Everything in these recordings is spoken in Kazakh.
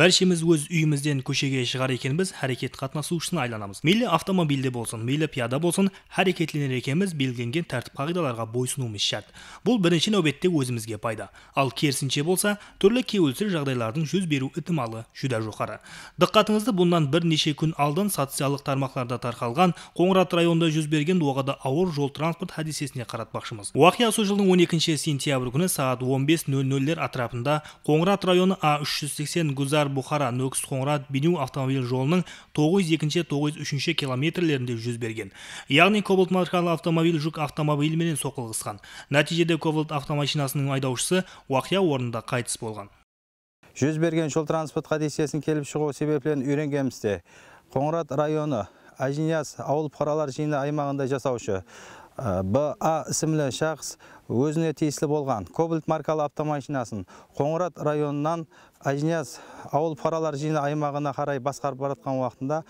Бәршеміз өз үйімізден көшеге шығар екенбіз әрекет қатынасушысына айланамыз. Мейлі автомобильде болсын, мейлі пияда болсын, әрекетленер екенбіз белгіленген тәртіп қағидаларға бойсынуымыз шарт. Бұл бірінші нәубетте өзімізге пайда. Ал керісінше болса, түрлі кеуілсіз жағдайлардың жүз беру ықтималы жүдә жоғары. Диққатыңызды бұндан бірнеше күн алдын социалдық тармақтарда тарқалған Қоңырат районында жүз берген доғада ауыр жол транспорт хадисесіне қаратпақшымыз. Уақия осы жылдың 12 сентябрь күні сағат нөл лер атырапында Қоңырат районы А380 Гузар бұхара нөкіс қоңырат Бенеу автомобиль жолының 902-903 километрлерінде жүз берген яғни кобалт маркалы автомобиль жүк автомобилімен соқылғысқан нәтижеде кобалт автомашинасының айдаушысы уақия орнында қайтыс болған жүз берген жол транспорт хадисесін келіп шығу себептерін үйренгенбізде қоңырат районы Ажиняс, ауыл бұқаралар жиыны аймағында жасаушы БА ісімлі шақс өзіне тиесілі болған кобальт маркалы автомашинасын Қоңырат районынан Ажняз ауыл паралар жиыны аймағына қарай басқарып баратқан уақытында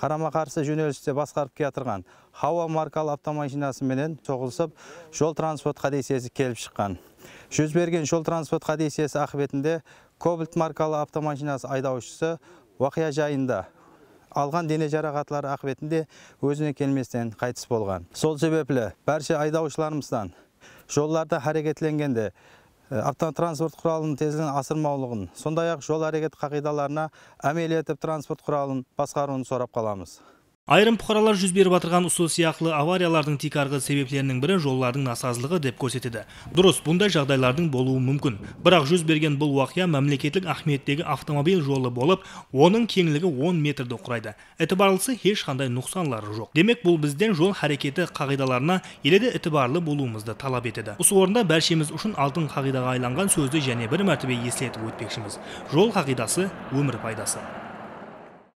қарама қарсы жөнелісте басқарып кеатырған Хауа маркалы автомашинасы менен соғылысып жол транспорт қадесесі келіп шыққан Жүзберген берген жол транспорт қадесесі ақыбетінде кобальт маркалы автомашинасы айдаушысы уақия жайында алған дене жарақатлары ақыбетінде өзіне келместен қайтыс болған сол себепті барша айдаушыларымыздан жолларда әрекетленгенде автотранспорт құралының тезігін асырмаулығын сондай ақ жол әрекет қағидаларына әмел етіп транспорт құралын басқаруын сұрап қаламыз айрым бұқаралар жүз беріп жатырған ұсыл сияқлы авариялардың тек арғы бірі жоллардың насазылығы деп көрсетеді дұрыс бұндай жағдайлардың болуы мүмкін бірақ жүз берген бұл уақия мемлекеттік ахметтегі автомобиль жолы болып оның кеңлігі 10 метрді құрайды этібарлысы ешқандай нұқсанлары жоқ демек бұл бізден жол әрекеті қағидаларына еледе этібарлы болуымызды талап етеді осы орында бәршеміз үшін алтын қағидаға айланған сөзді және бір мәртебе еслетіп өтпекшіміз жол қағидасы өмір пайдасы